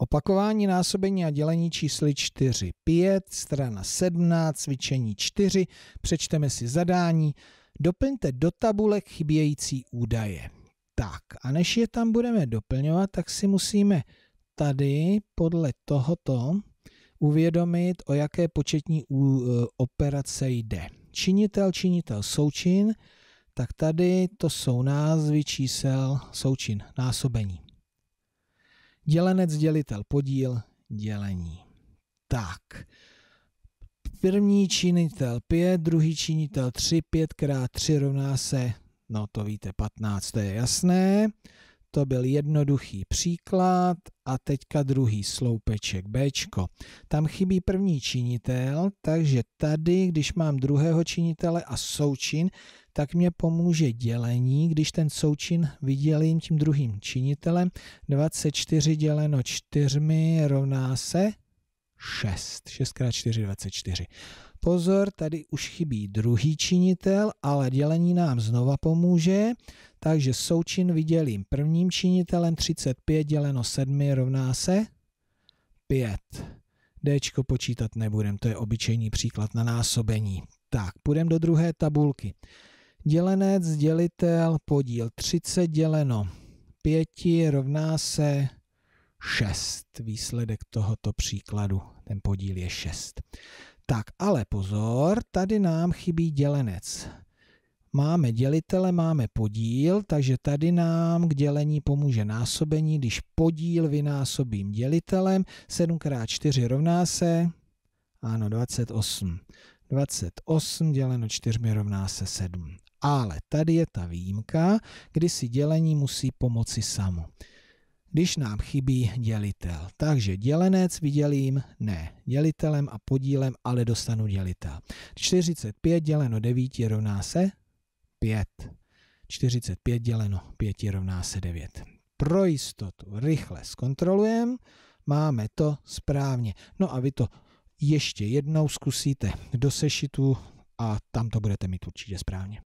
Opakování násobení a dělení čísly 4, 5, strana 17, cvičení 4, přečteme si zadání, doplňte do tabulek chybějící údaje. Tak a než je tam budeme doplňovat, tak si musíme tady podle tohoto uvědomit, o jaké početní e, operace jde. Činitel, činitel, součin, tak tady to jsou názvy čísel součin, násobení. Dělenec, dělitel, podíl, dělení. Tak. První činitel 5, druhý činitel 3, 5 krát 3 rovná se, no to víte, 15, to je jasné to byl jednoduchý příklad a teďka druhý sloupeček B. Tam chybí první činitel, takže tady, když mám druhého činitele a součin, tak mě pomůže dělení, když ten součin vydělím tím druhým činitelem. 24 děleno 4 rovná se 6. 6 x 4 24. Pozor, tady už chybí druhý činitel, ale dělení nám znova pomůže. Takže součin vydělím prvním činitelem 35 děleno 7 rovná se 5. D počítat nebudem, to je obyčejný příklad na násobení. Tak, půjdeme do druhé tabulky. Dělenec, dělitel, podíl 30 děleno 5 rovná se 6. Výsledek tohoto příkladu, ten podíl je 6. Tak, ale pozor, tady nám chybí dělenec. Máme dělitele, máme podíl, takže tady nám k dělení pomůže násobení. Když podíl vynásobím dělitelem, 7x4 rovná se, ano, 28. 28 děleno 4 rovná se 7. Ale tady je ta výjimka, kdy si dělení musí pomoci samo když nám chybí dělitel. Takže dělenec vydělím ne dělitelem a podílem, ale dostanu dělitel. 45 děleno 9 rovná se 5. 45 děleno 5 rovná se 9. Pro jistotu rychle zkontrolujeme, máme to správně. No a vy to ještě jednou zkusíte do sešitu a tam to budete mít určitě správně.